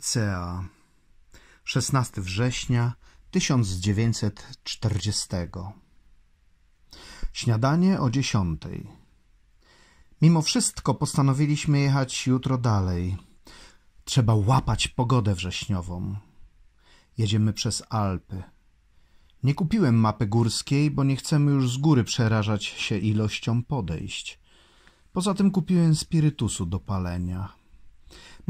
Nicea 16 września 1940 Śniadanie o dziesiątej Mimo wszystko postanowiliśmy jechać jutro dalej. Trzeba łapać pogodę wrześniową. Jedziemy przez Alpy. Nie kupiłem mapy górskiej, bo nie chcemy już z góry przerażać się ilością podejść. Poza tym kupiłem spirytusu do palenia.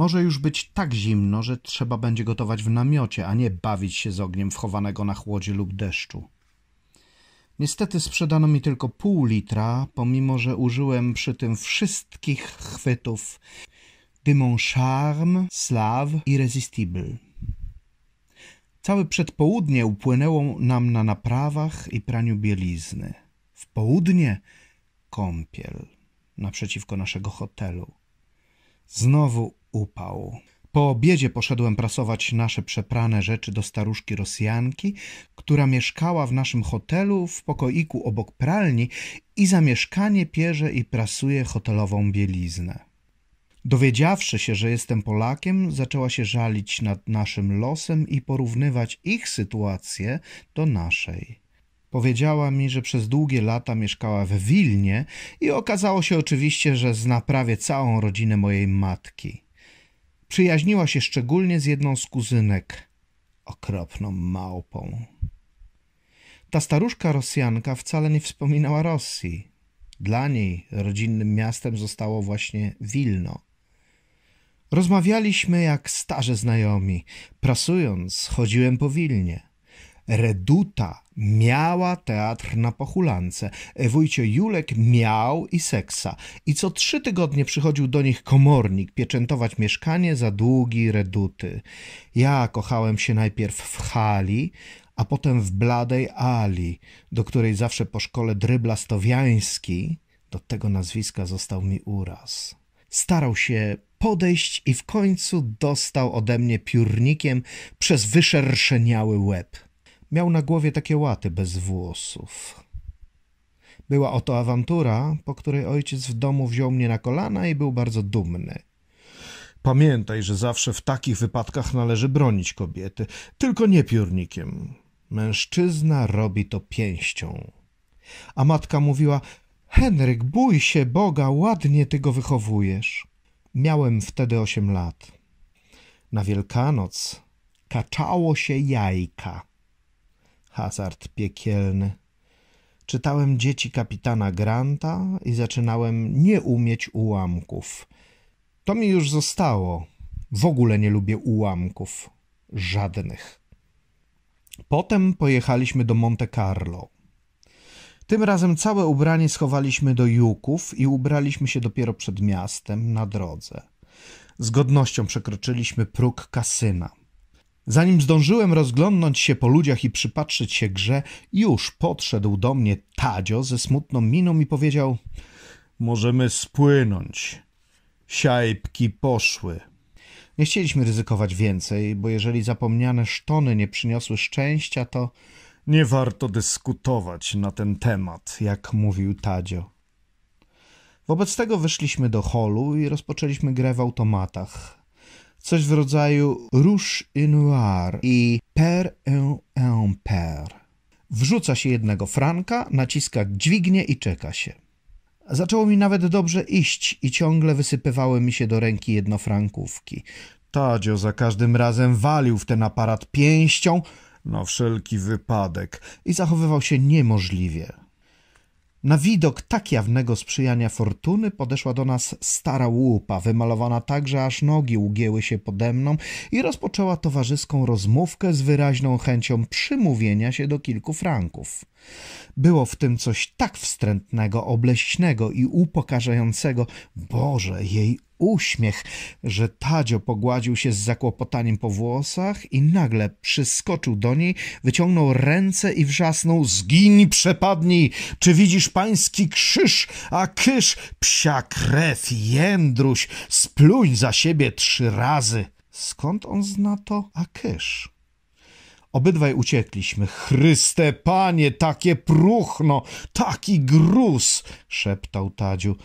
Może już być tak zimno, że trzeba będzie gotować w namiocie, a nie bawić się z ogniem wchowanego na chłodzie lub deszczu. Niestety sprzedano mi tylko pół litra, pomimo że użyłem przy tym wszystkich chwytów de mon charme, slave i resistible. Całe przedpołudnie upłynęło nam na naprawach i praniu bielizny. W południe kąpiel naprzeciwko naszego hotelu. Znowu upał. Po obiedzie poszedłem prasować nasze przeprane rzeczy do staruszki Rosjanki, która mieszkała w naszym hotelu w pokoiku obok pralni i za mieszkanie pierze i prasuje hotelową bieliznę. Dowiedziawszy się, że jestem Polakiem, zaczęła się żalić nad naszym losem i porównywać ich sytuację do naszej. Powiedziała mi, że przez długie lata mieszkała w Wilnie i okazało się oczywiście, że zna prawie całą rodzinę mojej matki. Przyjaźniła się szczególnie z jedną z kuzynek, okropną małpą. Ta staruszka Rosjanka wcale nie wspominała Rosji. Dla niej rodzinnym miastem zostało właśnie Wilno. Rozmawialiśmy jak starzy znajomi. Prasując, chodziłem po Wilnie. Reduta miała teatr na pochulance, Wójcie Julek miał i seksa i co trzy tygodnie przychodził do nich komornik pieczętować mieszkanie za długi reduty. Ja kochałem się najpierw w hali, a potem w bladej Ali, do której zawsze po szkole drybla Stowiański, do tego nazwiska został mi uraz. Starał się podejść i w końcu dostał ode mnie piórnikiem przez wyszerszeniały łeb. Miał na głowie takie łaty bez włosów. Była oto awantura, po której ojciec w domu wziął mnie na kolana i był bardzo dumny. Pamiętaj, że zawsze w takich wypadkach należy bronić kobiety, tylko nie piórnikiem. Mężczyzna robi to pięścią. A matka mówiła: Henryk, bój się Boga, ładnie ty go wychowujesz. Miałem wtedy osiem lat. Na Wielkanoc kaczało się jajka hazard piekielny. Czytałem dzieci kapitana Granta i zaczynałem nie umieć ułamków. To mi już zostało. W ogóle nie lubię ułamków. Żadnych. Potem pojechaliśmy do Monte Carlo. Tym razem całe ubranie schowaliśmy do juków i ubraliśmy się dopiero przed miastem na drodze. Z godnością przekroczyliśmy próg kasyna. Zanim zdążyłem rozglądnąć się po ludziach i przypatrzyć się grze, już podszedł do mnie Tadzio ze smutną miną i powiedział: Możemy spłynąć. Siajpki poszły. Nie chcieliśmy ryzykować więcej, bo jeżeli zapomniane sztony nie przyniosły szczęścia, to nie warto dyskutować na ten temat, jak mówił Tadzio. Wobec tego wyszliśmy do holu i rozpoczęliśmy grę w automatach coś w rodzaju Rouge et Noir i Per un Ampere. Wrzuca się jednego franka, naciska dźwignię i czeka się. Zaczęło mi nawet dobrze iść i ciągle wysypywały mi się do ręki jednofrankówki. Tadzio za każdym razem walił w ten aparat pięścią na no wszelki wypadek i zachowywał się niemożliwie. Na widok tak jawnego sprzyjania fortuny podeszła do nas stara łupa, wymalowana tak, że aż nogi ugięły się pode mną i rozpoczęła towarzyską rozmówkę z wyraźną chęcią przymówienia się do kilku franków. Było w tym coś tak wstrętnego, obleśnego i upokarzającego. Boże, jej uśmiech, że Tadzio pogładził się z zakłopotaniem po włosach i nagle przyskoczył do niej, wyciągnął ręce i wrzasnął — Zgiń, przepadnij! Czy widzisz pański krzyż? A kysz, psia krew, jędruś, spluń za siebie trzy razy! Skąd on zna to a kysz? Obydwaj uciekliśmy. Chryste panie, takie próchno, taki gruz! — szeptał Tadziu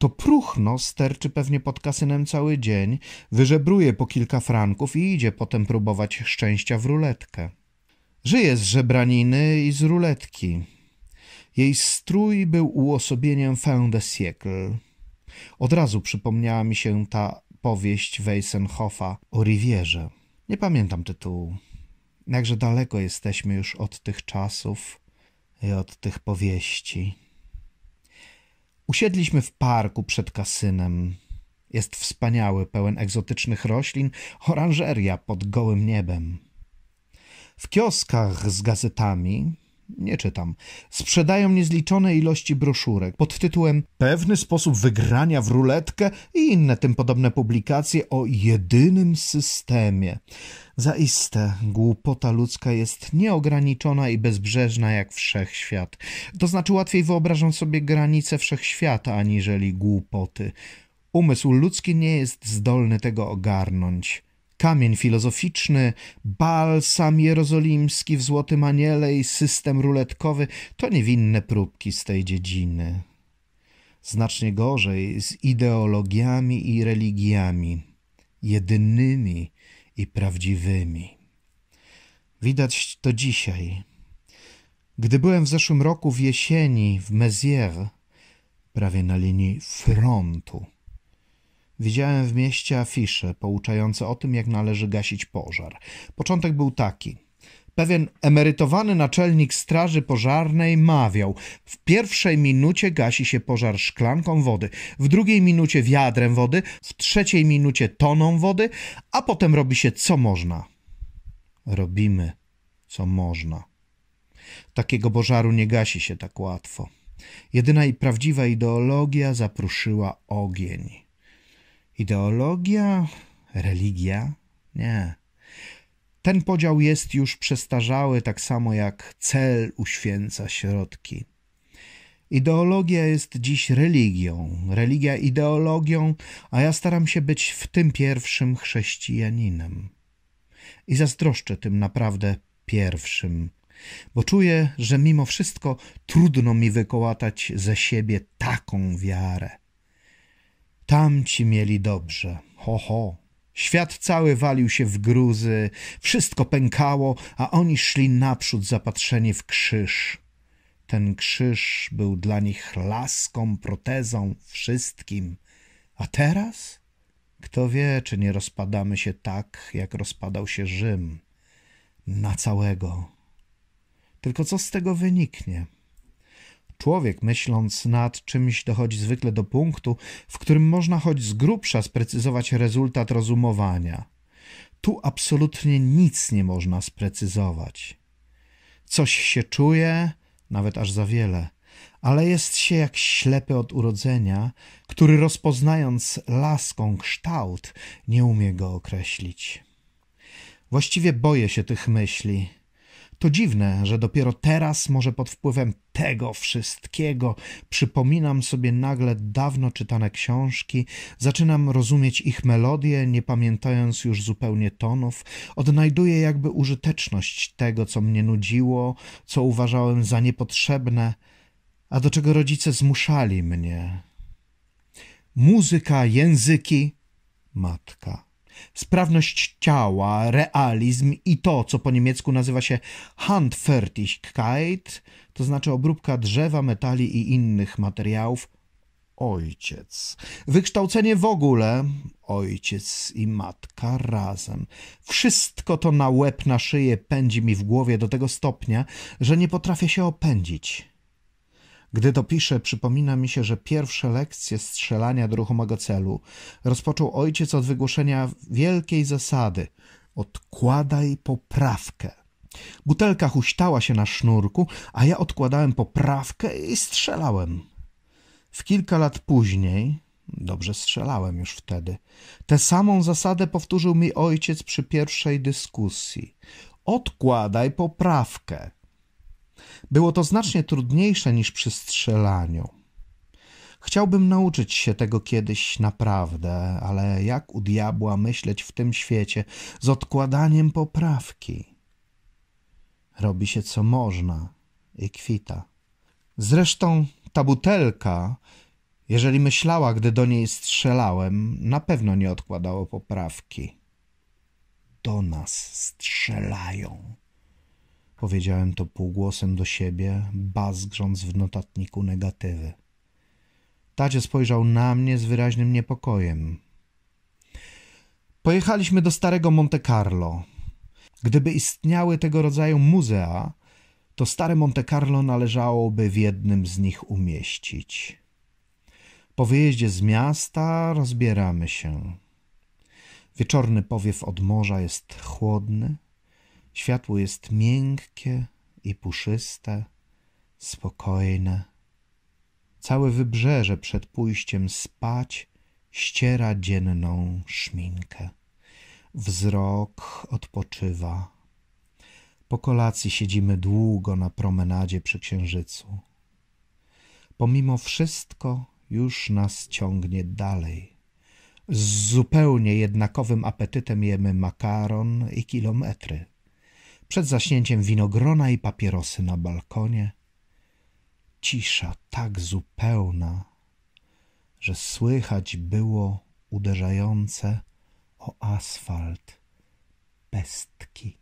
to próchno sterczy pewnie pod kasynem cały dzień, wyżebruje po kilka franków i idzie potem próbować szczęścia w ruletkę. Żyje z żebraniny i z ruletki. Jej strój był uosobieniem fin de siècle. Od razu przypomniała mi się ta powieść Weissenhoffa o Rivierze. Nie pamiętam tytułu. Jakże daleko jesteśmy już od tych czasów i od tych powieści. Usiedliśmy w parku przed kasynem. Jest wspaniały, pełen egzotycznych roślin, oranżeria pod gołym niebem. W kioskach z gazetami nie czytam. Sprzedają niezliczone ilości broszurek pod tytułem Pewny sposób wygrania w ruletkę i inne tym podobne publikacje o jedynym systemie. Zaiste, głupota ludzka jest nieograniczona i bezbrzeżna jak wszechświat. To znaczy łatwiej wyobrażą sobie granice wszechświata aniżeli głupoty. Umysł ludzki nie jest zdolny tego ogarnąć kamień filozoficzny, balsam jerozolimski w złotym aniele i system ruletkowy to niewinne próbki z tej dziedziny. Znacznie gorzej z ideologiami i religiami, jedynymi i prawdziwymi. Widać to dzisiaj. Gdy byłem w zeszłym roku w jesieni w Mezier, prawie na linii frontu, Widziałem w mieście afisze pouczające o tym, jak należy gasić pożar. Początek był taki. Pewien emerytowany naczelnik straży pożarnej mawiał: W pierwszej minucie gasi się pożar szklanką wody, w drugiej minucie wiadrem wody, w trzeciej minucie toną wody, a potem robi się co można. Robimy co można. Takiego pożaru nie gasi się tak łatwo. Jedyna i prawdziwa ideologia zapruszyła ogień. Ideologia, religia? Nie. Ten podział jest już przestarzały, tak samo jak cel uświęca środki. Ideologia jest dziś religią, religia ideologią, a ja staram się być w tym pierwszym chrześcijaninem. I zazdroszczę tym naprawdę pierwszym, bo czuję, że mimo wszystko trudno mi wykołatać ze siebie taką wiarę. Tamci mieli dobrze. Ho, ho. Świat cały walił się w gruzy, wszystko pękało, a oni szli naprzód zapatrzeni w krzyż. Ten krzyż był dla nich laską, protezą, wszystkim. A teraz? Kto wie, czy nie rozpadamy się tak, jak rozpadał się Rzym. Na całego. Tylko co z tego wyniknie? Człowiek, myśląc nad czymś, dochodzi zwykle do punktu, w którym można choć z grubsza sprecyzować rezultat rozumowania. Tu absolutnie nic nie można sprecyzować. Coś się czuje, nawet aż za wiele, ale jest się jak ślepy od urodzenia, który rozpoznając laską kształt, nie umie go określić. Właściwie boję się tych myśli to dziwne, że dopiero teraz, może pod wpływem tego wszystkiego, przypominam sobie nagle dawno czytane książki, zaczynam rozumieć ich melodie, nie pamiętając już zupełnie tonów, odnajduję jakby użyteczność tego, co mnie nudziło, co uważałem za niepotrzebne, a do czego rodzice zmuszali mnie. Muzyka, języki, matka sprawność ciała, realizm i to, co po niemiecku nazywa się Handfertigkeit, to znaczy obróbka drzewa, metali i innych materiałów, ojciec. Wykształcenie w ogóle, ojciec i matka razem. Wszystko to na łeb, na szyję pędzi mi w głowie do tego stopnia, że nie potrafię się opędzić. Gdy to piszę, przypomina mi się, że pierwsze lekcje strzelania do ruchomego celu rozpoczął ojciec od wygłoszenia wielkiej zasady: odkładaj poprawkę. Butelka huśtała się na sznurku, a ja odkładałem poprawkę i strzelałem. W kilka lat później, dobrze strzelałem już wtedy, tę samą zasadę powtórzył mi ojciec przy pierwszej dyskusji. Odkładaj poprawkę. Było to znacznie trudniejsze niż przy strzelaniu. Chciałbym nauczyć się tego kiedyś naprawdę, ale jak u diabła myśleć w tym świecie z odkładaniem poprawki? Robi się co można i kwita. Zresztą ta butelka, jeżeli myślała, gdy do niej strzelałem, na pewno nie odkładała poprawki. Do nas strzelają. Powiedziałem to półgłosem do siebie, bazgrząc w notatniku negatywy. Tacie spojrzał na mnie z wyraźnym niepokojem. Pojechaliśmy do starego Monte Carlo. Gdyby istniały tego rodzaju muzea, to stare Monte Carlo należałoby w jednym z nich umieścić. Po wyjeździe z miasta rozbieramy się. Wieczorny powiew od morza jest chłodny, Światło jest miękkie i puszyste, spokojne. Całe wybrzeże przed pójściem spać ściera dzienną szminkę. Wzrok odpoczywa. Po kolacji siedzimy długo na promenadzie przy księżycu. Pomimo wszystko już nas ciągnie dalej. Z zupełnie jednakowym apetytem jemy makaron i kilometry. Przed zaśnięciem winogrona i papierosy na balkonie. Cisza tak zupełna, że słychać było uderzające o asfalt pestki.